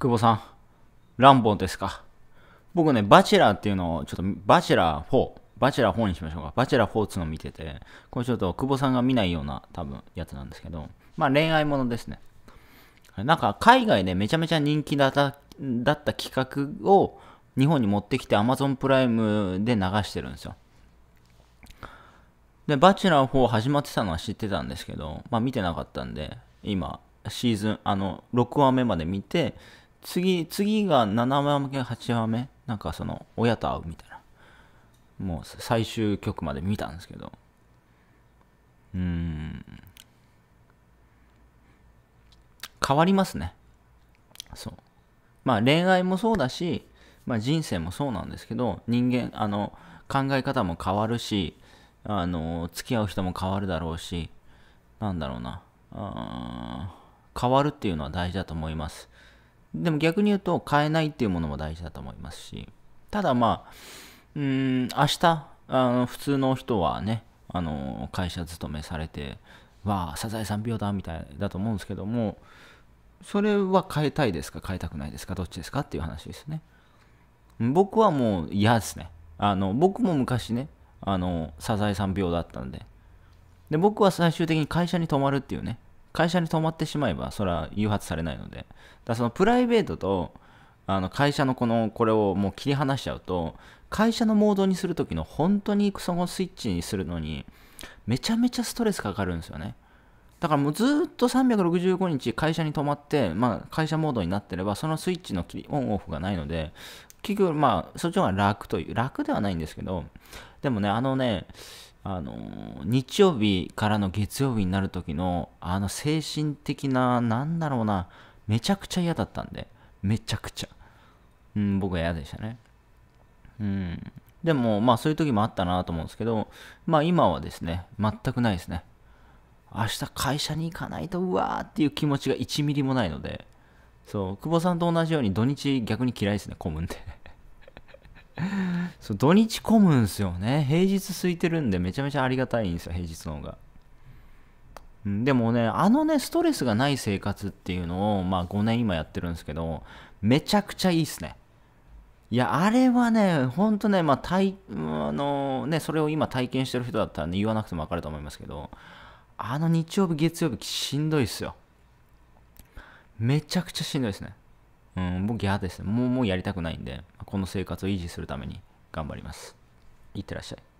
久保さん、ランボーですか僕ね、バチェラーっていうのを、ちょっと、バチェラー4、バチェラー4にしましょうか。バチェラー4っていうのを見てて、これちょっと久保さんが見ないような多分やつなんですけど、まあ恋愛ものですね。なんか海外でめちゃめちゃ人気だっただった企画を日本に持ってきて Amazon プライムで流してるんですよ。で、バチェラー4始まってたのは知ってたんですけど、まあ見てなかったんで、今、シーズン、あの、6話目まで見て、次、次が7話目、8話目なんかその、親と会うみたいな。もう最終局まで見たんですけど。うん。変わりますね。そう。まあ恋愛もそうだし、まあ、人生もそうなんですけど、人間、あの、考え方も変わるし、あの、付き合う人も変わるだろうし、なんだろうな。変わるっていうのは大事だと思います。でも逆に言うと変えないっていうものも大事だと思いますしただまあうん明日あの普通の人はねあの会社勤めされてわあサザエさん病だみたいだと思うんですけどもそれは変えたいですか変えたくないですかどっちですかっていう話ですね僕はもう嫌ですねあの僕も昔ねあのサザエさん病だったんでで僕は最終的に会社に泊まるっていうね会社に泊まってしまえば、それは誘発されないので。だそのプライベートと、あの会社のこの、これをもう切り離しちゃうと、会社のモードにするときの本当にそのスイッチにするのに、めちゃめちゃストレスかかるんですよね。だからもうずっと365日会社に泊まって、まあ、会社モードになってれば、そのスイッチのオンオフがないので、結局、まあ、そっちの方が楽という、楽ではないんですけど、でもね、あのね、あのー、日曜日からの月曜日になる時の、あの精神的な、なんだろうな、めちゃくちゃ嫌だったんで、めちゃくちゃ。うん、僕は嫌でしたね。うん。でも、まあそういう時もあったなと思うんですけど、まあ今はですね、全くないですね。明日会社に行かないと、うわーっていう気持ちが1ミリもないので、そう、久保さんと同じように土日逆に嫌いですね、混むんで。そう土日混むんすよね平日空いてるんでめちゃめちゃありがたいんですよ平日の方が、でもねあのねストレスがない生活っていうのをまあ5年今やってるんですけどめちゃくちゃいいっすねいやあれはねほんとねまあ体あのねそれを今体験してる人だったらね言わなくてもわかると思いますけどあの日曜日月曜日しんどいっすよめちゃくちゃしんどいですねうん僕嫌ですねもうもうやりたくないんでこの生活を維持するために頑張りますいってらっしゃい